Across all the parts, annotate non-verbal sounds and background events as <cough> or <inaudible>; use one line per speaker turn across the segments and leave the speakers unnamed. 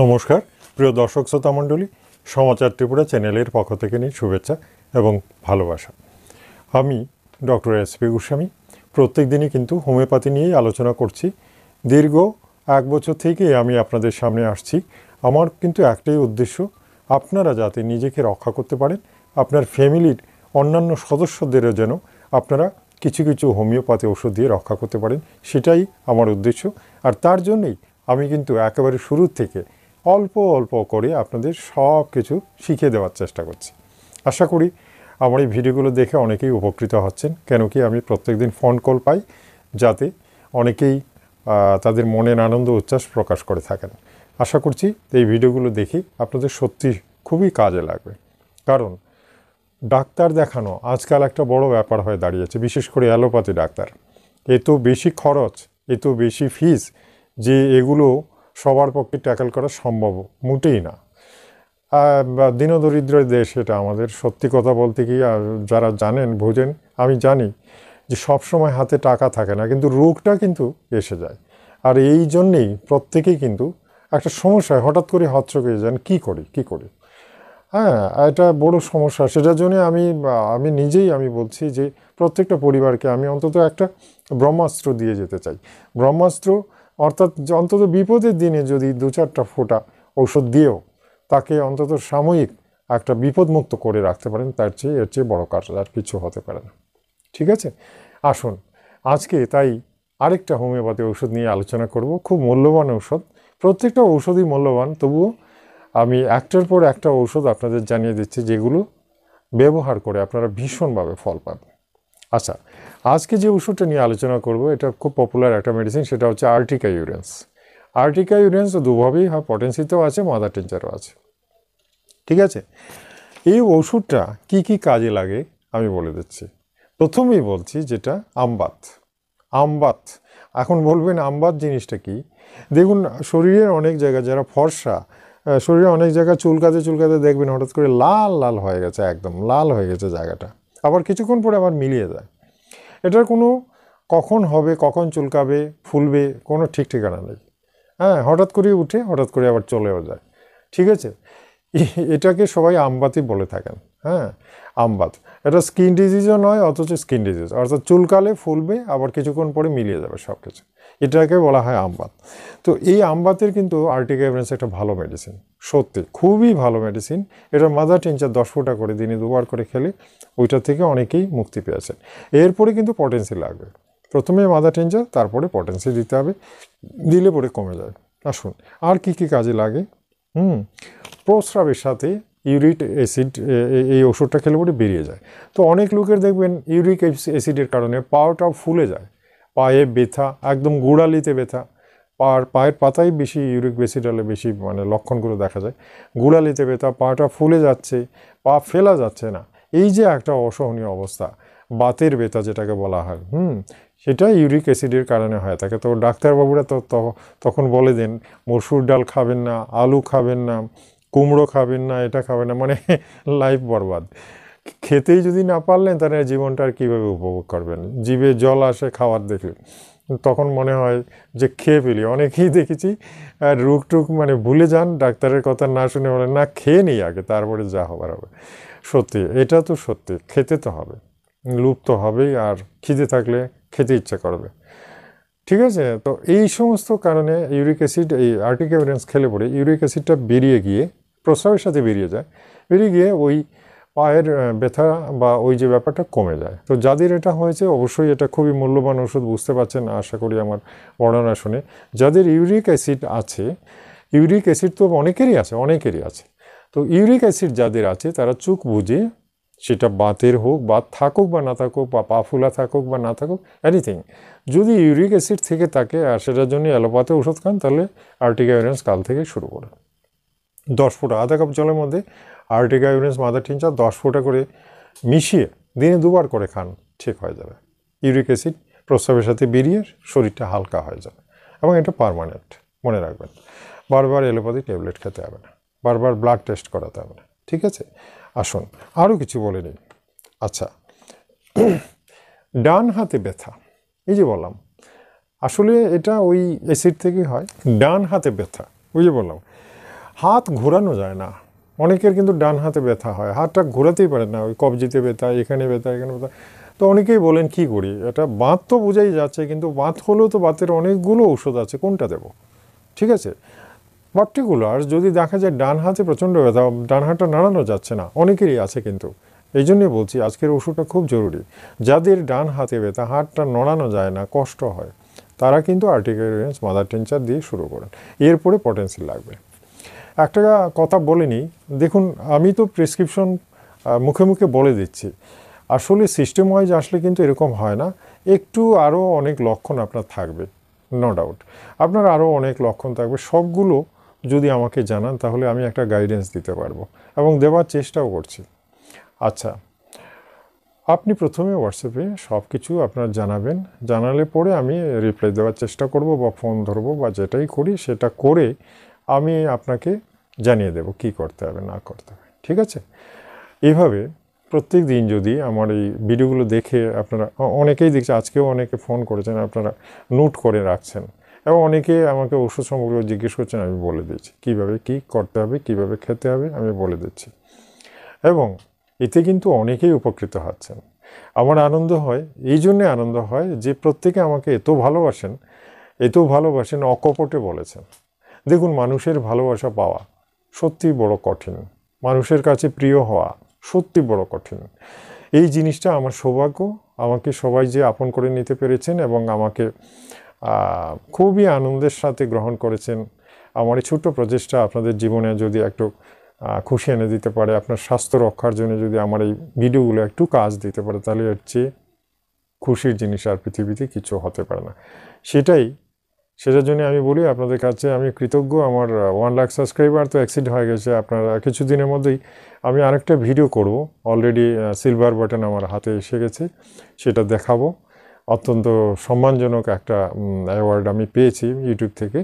নমস্কার প্রিয় দর্শক শ্রোতা মণ্ডলী সমাচার ত্রিপুরা চ্যানেলের পক্ষ থেকে নিয়ে শুভেচ্ছা এবং ভালোবাসা আমি ডক্টর এস পি গোস্বামী প্রত্যেক দিনই কিন্তু হোমিওপ্যাথি নিয়েই আলোচনা করছি দীর্ঘ এক বছর থেকে আমি আপনাদের সামনে আসছি আমার কিন্তু একটাই উদ্দেশ্য আপনারা যাতে নিজেকে রক্ষা করতে পারেন আপনার ফ্যামিলির অন্যান্য সদস্যদেরও যেন আপনারা কিছু কিছু হোমিওপ্যাথি ওষুধ দিয়ে রক্ষা করতে পারেন সেটাই আমার উদ্দেশ্য আর তার জন্যই আমি কিন্তু একেবারে শুরুর থেকে অল্প অল্প করে আপনাদের সব কিছু শিখিয়ে দেওয়ার চেষ্টা করছি আশা করি আমার এই ভিডিওগুলো দেখে অনেকেই উপকৃত হচ্ছেন কেন কি আমি প্রত্যেক দিন ফোন কল পাই যাতে অনেকেই তাদের মনের আনন্দ উচ্ছ্বাস প্রকাশ করে থাকেন আশা করছি এই ভিডিওগুলো দেখে আপনাদের সত্যি খুবই কাজে লাগবে কারণ ডাক্তার দেখানো আজকাল একটা বড় ব্যাপার হয়ে দাঁড়িয়েছে বিশেষ করে অ্যালোপ্যাথি ডাক্তার এত বেশি খরচ এত বেশি ফিস যে এগুলো সবার পক্ষে ট্যাকেল করা সম্ভব মোটেই না দীনদরিদ্র দেশ এটা আমাদের সত্যি কথা বলতে কি যারা জানেন বোঝেন আমি জানি যে সব সময় হাতে টাকা থাকে না কিন্তু রোগটা কিন্তু এসে যায় আর এই জন্যেই প্রত্যেকেই কিন্তু একটা সমস্যায় হঠাৎ করে হচ্ছকে যান কী করি কী করি হ্যাঁ এটা বড় সমস্যা সেটার জন্য আমি আমি নিজেই আমি বলছি যে প্রত্যেকটা পরিবারকে আমি অন্তত একটা ব্রহ্মাস্ত্র দিয়ে যেতে চাই ব্রহ্মাস্ত্র অর্থাৎ অন্তত বিপদের দিনে যদি দু চারটা ফোঁটা ঔষধ দিয়েও তাকে অন্তত সাময়িক একটা বিপদমুক্ত করে রাখতে পারেন তার চেয়ে এর চেয়ে বড়ো কাজ আর কিছু হতে পারে না ঠিক আছে আসুন আজকে তাই আরেকটা হোমিওপ্যাথি ঔষধ নিয়ে আলোচনা করব খুব মূল্যবান ঔষধ প্রত্যেকটা ঔষধই মূল্যবান তবুও আমি একটার পর একটা ঔষধ আপনাদের জানিয়ে দিচ্ছি যেগুলো ব্যবহার করে আপনারা ভীষণভাবে ফল পাবেন আচ্ছা আজকে যে ওষুধটা নিয়ে আলোচনা করব এটা খুব পপুলার একটা মেডিসিন সেটা হচ্ছে আর্টিকা ইউরেন্স আর্টিকা ইউরেন্স দুভাবেই হয় পটেন্সিতেও আছে মাদার টেঞ্চারও আছে ঠিক আছে এই ওষুধটা কি কি কাজে লাগে আমি বলে দিচ্ছি প্রথমেই বলছি যেটা আমবাত আমবাত এখন বলবেন আমবাত জিনিসটা কি দেখুন শরীরের অনেক জায়গা যারা ফর্সা শরীরে অনেক জায়গা চুলকাতে চুলকাতে দেখবেন হঠাৎ করে লাল লাল হয়ে গেছে একদম লাল হয়ে গেছে জায়গাটা আবার কিছুক্ষণ পরে আবার মিলিয়ে যায় এটার কোনো কখন হবে কখন চুলকাবে ফুলবে কোনো ঠিক ঠিকানা নেই হ্যাঁ হঠাৎ করে উঠে হঠাৎ করে আবার চলেও যায় ঠিক আছে এটাকে সবাই আমবাতি বলে থাকেন হ্যাঁ আমবাত এটা স্কিন ডিজিজও নয় অথচ স্কিন ডিজিজ অর্থাৎ চুলকালে ফুলবে আবার কিছুক্ষণ পরে মিলিয়ে যাবে সব কিছু এটাকে বলা হয় আমবাত তো এই আমবাতের কিন্তু আর্টিক এভারেন্স একটা ভালো মেডিসিন সত্যি খুবই ভালো মেডিসিন এটা মাদার টিনচার দশ ফুটা করে দিনে দুবার করে খেলে ওইটা থেকে অনেকেই মুক্তি পেয়েছেন এরপরে কিন্তু পটেন্সি লাগবে প্রথমে মাদার টিনচার তারপরে পটেন্সি দিতে হবে দিলে পরে কমে যায় আসুন আর কি কি কাজে লাগে হুম প্রস্রাবের সাথে ইউরিক অ্যাসিড এই ওষুধটা খেলে পরে বেরিয়ে যায় তো অনেক লোকের দেখবেন ইউরিক অ্যাসিডের কারণে পাওয়াটা ফুলে যায় পায়ে ব্যথা একদম গোড়ালিতে ব্যথা পার পায়ের পাতাই বেশি ইউরিক বেসিডালে বেশি মানে লক্ষণগুলো দেখা যায় গোড়ালিতে ব্যথা পাটা ফুলে যাচ্ছে পা ফেলা যাচ্ছে না এই যে একটা অসহনীয় অবস্থা বাতের ব্যথা যেটাকে বলা হয় হুম সেটা ইউরিক অ্যাসিডের কারণে হয় থাকে তো ডাক্তারবাবুরা তো তখন বলে দেন মসুর ডাল খাবেন না আলু খাবেন না কুমড়ো খাবেন না এটা খাবেন না মানে লাইফ <laughs> বরবাদ খেতেই যদি না পারলেন তাহলে জীবনটা আর কীভাবে উপভোগ করবেন জীবে জল আসে খাবার দেখে তখন মনে হয় যে খেয়ে ফেলি অনেকেই দেখেছি রুগ টুক মানে ভুলে যান ডাক্তারের কথা না শুনে বলে না খেয়ে নিই আগে তারপরে যা হবার হবে সত্যি এটা তো সত্যি খেতে তো হবে লুপ তো হবেই আর খিদে থাকলে খেতে ইচ্ছা করবে ঠিক আছে তো এই সমস্ত কারণে ইউরিক অ্যাসিড এই আর্টিকেভারেন্স খেলে পড়ে ইউরিক অ্যাসিডটা বেরিয়ে গিয়ে প্রস্রাবের সাথে বেরিয়ে যায় বেরিয়ে গিয়ে ওই পায়ের ব্যথা বা ওই যে ব্যাপারটা কমে যায় তো যাদের এটা হয়েছে অবশ্যই এটা খুবই মূল্যবান ওষুধ বুঝতে পারছেন আশা করি আমার বর্ণনা শুনে যাদের ইউরিক অ্যাসিড আছে ইউরিক অ্যাসিড তো অনেকেরই আছে অনেকেরই আছে তো ইউরিক অ্যাসিড যাদের আছে তারা চুক বুঝে সেটা বাতের হোক বা থাকুক বা না থাকুক বা পা ফুলা থাকুক বা না থাকুক এনিথিং যদি ইউরিক অ্যাসিড থেকে থাকে আর সেটার জন্য অ্যালোপাতে ওষুধ খান তাহলে আর্টিকা কাল থেকে শুরু করে দশ ফুট আধা কাপ জলের মধ্যে আর্টিকা ইউরেন্স মাদার টিনচার দশ ফোঁটা করে মিশিয়ে দিনে দুবার করে খান ঠিক হয়ে যাবে ইউরিক অ্যাসিড প্রস্রাবের সাথে বেরিয়ে শরীরটা হালকা হয়ে যাবে এবং এটা পারমানেন্ট মনে রাখবেন বারবার এলোপ্যাথি ট্যাবলেট খেতে হবে না বারবার ব্লাড টেস্ট করাতে হবে না ঠিক আছে আসুন আরও কিছু বলে নিন আচ্ছা ডান হাতে ব্যথা এই যে বললাম আসলে এটা ওই অ্যাসিড থেকেই হয় ডান হাতে ব্যথা ওই যে বললাম হাত ঘোরানো যায় না অনেকের কিন্তু ডান হাতে ব্যথা হয় হাতটা ঘোরাতেই পারে না ওই কবজিতে ব্যথা এখানে ব্যথা এখানে ব্যথা তো অনেকেই বলেন কি করি এটা বাঁধ তো বোঝাই যাচ্ছে কিন্তু বাঁধ হলেও তো বাঁতের অনেকগুলো ঔষধ আছে কোনটা দেব ঠিক আছে পার্টিকুলার যদি দেখা যায় ডান হাতে প্রচণ্ড ব্যথা ডান হাতটা নাড়ানো যাচ্ছে না অনেকেরই আছে কিন্তু এই জন্যে বলছি আজকের ওষুধটা খুব জরুরি যাদের ডান হাতে ব্যথা হাতটা নড়ানো যায় না কষ্ট হয় তারা কিন্তু আর্টিকারেন্স মাদার টেঞ্চার দিয়ে শুরু করেন এরপরে পটেন্সিল লাগবে একটা কথা বলিনি দেখুন আমি তো প্রেসক্রিপশন মুখে মুখে বলে দিচ্ছি আসলে সিস্টেম ওয়াইজ আসলে কিন্তু এরকম হয় না একটু আরও অনেক লক্ষণ আপনার থাকবে নো ডাউট আপনার আরও অনেক লক্ষণ থাকবে সবগুলো যদি আমাকে জানান তাহলে আমি একটা গাইডেন্স দিতে পারবো এবং দেওয়ার চেষ্টাও করছি আচ্ছা আপনি প্রথমে হোয়াটসঅ্যাপে সব কিছু আপনার জানাবেন জানালে পরে আমি রিপ্লাই দেওয়ার চেষ্টা করব বা ফোন ধরবো বা যেটাই করি সেটা করে আমি আপনাকে জানিয়ে দেব কি করতে হবে না করতে হবে ঠিক আছে এইভাবে প্রত্যেক দিন যদি আমার এই ভিডিওগুলো দেখে আপনারা অনেকেই দেখছে আজকেও অনেকে ফোন করেছেন আপনারা নোট করে রাখছেন এবং অনেকে আমাকে ওষুধ সম্পর্কে জিজ্ঞেস করছেন আমি বলে দিচ্ছি কিভাবে কি করতে হবে কিভাবে খেতে হবে আমি বলে দিচ্ছি এবং এতে কিন্তু অনেকেই উপকৃত হচ্ছেন আমার আনন্দ হয় এই জন্যে আনন্দ হয় যে প্রত্যেকে আমাকে এত ভালোবাসেন এত ভালোবাসেন অকপটে বলেছেন দেখুন মানুষের ভালোবাসা পাওয়া সত্যি বড় কঠিন মানুষের কাছে প্রিয় হওয়া সত্যি বড় কঠিন এই জিনিসটা আমার সৌভাগ্য আমাকে সবাই যে আপন করে নিতে পেরেছেন এবং আমাকে খুবই আনন্দের সাথে গ্রহণ করেছেন আমার এই ছোট্ট প্রচেষ্টা আপনাদের জীবনে যদি একটু খুশি এনে দিতে পারে আপনার স্বাস্থ্য রক্ষার জন্য যদি আমার এই ভিডিওগুলো একটু কাজ দিতে পারে তাহলে হচ্ছে খুশির জিনিস আর পৃথিবীতে কিছু হতে পারে না সেটাই সেটার জন্য আমি বলি আপনাদের কাছে আমি কৃতজ্ঞ আমার ওয়ান লাখ সাবস্ক্রাইবার তো অ্যাক্সিড হয়ে গেছে আপনারা কিছুদিনের মধ্যেই আমি আরেকটা ভিডিও করব অলরেডি সিলভার বাটন আমার হাতে এসে গেছে সেটা দেখাবো অত্যন্ত সম্মানজনক একটা অ্যাওয়ার্ড আমি পেয়েছি ইউটিউব থেকে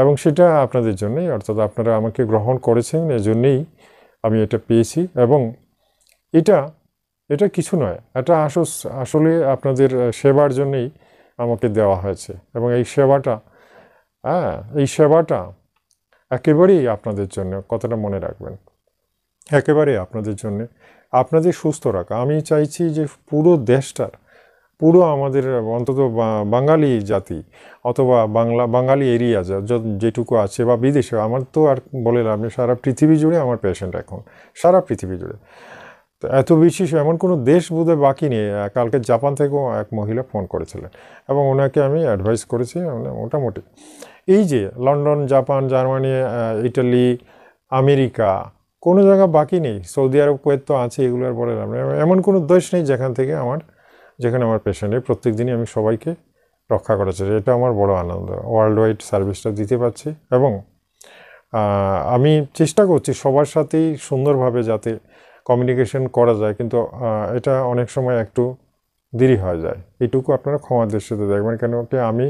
এবং সেটা আপনাদের জন্যই অর্থাৎ আপনারা আমাকে গ্রহণ করেছেন এজন্যেই আমি এটা পেয়েছি এবং এটা এটা কিছু নয় এটা আসলে আপনাদের সেবার জন্যেই আমাকে দেওয়া হয়েছে এবং এই সেবাটা হ্যাঁ এই সেবাটা একেবারেই আপনাদের জন্য কথাটা মনে রাখবেন একেবারেই আপনাদের জন্য আপনাদের সুস্থ রাখা আমি চাইছি যে পুরো দেশটার পুরো আমাদের অন্তত বাঙালি জাতি অথবা বাংলা বাঙালি এরিয়া যা যেটুকু আছে বা বিদেশে আমার তো আর বলে লাভ সারা পৃথিবী জুড়ে আমার পেশেন্ট এখন সারা পৃথিবী জুড়ে তো এত বেশি এমন কোনো দেশ বোধহয় বাকি নেই কালকে জাপান থেকেও এক মহিলা ফোন করেছিলেন এবং ওনাকে আমি অ্যাডভাইস করেছি মানে মোটামুটি এই যে London Japan Germany Italy America কোনো জায়গা বাকি নেই সৌদি আরব কোয়েত তো আছে এগুলো আর বলে এমন কোনো দেশ নেই যেখান থেকে আমার যেখানে আমার পেশেন্ট প্রত্যেক দিনই আমি সবাইকে রক্ষা করেছে এটা আমার বড় আনন্দ ওয়ার্ল্ড ওয়াইড সার্ভিসটা দিতে পারছি এবং আমি চেষ্টা করছি সবার সাথেই সুন্দরভাবে যাতে কমিউনিকেশন করা যায় কিন্তু এটা অনেক সময় একটু দেরি হয়ে যায় এটুকু আপনারা ক্ষমা দৃষ্টিতে দেখবেন কেন কি আমি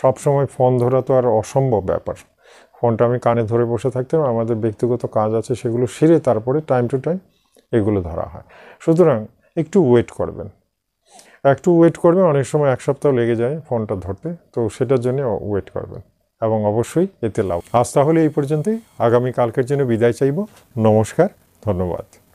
সব সময় ফোন ধরা তো আর অসম্ভব ব্যাপার ফোনটা আমি কানে ধরে বসে থাকতাম আমাদের ব্যক্তিগত কাজ আছে সেগুলো সেরে তারপরে টাইম টু টাইম এগুলো ধরা হয় সুতরাং একটু ওয়েট করবেন একটু ওয়েট করবেন অনেক সময় এক সপ্তাহ লেগে যায় ফোনটা ধরতে তো সেটার জন্য ওয়েট করবেন এবং অবশ্যই এতে লাভ আজ তাহলে এই পর্যন্তই আগামী কালকের জন্য বিদায় চাইব নমস্কার ধন্যবাদ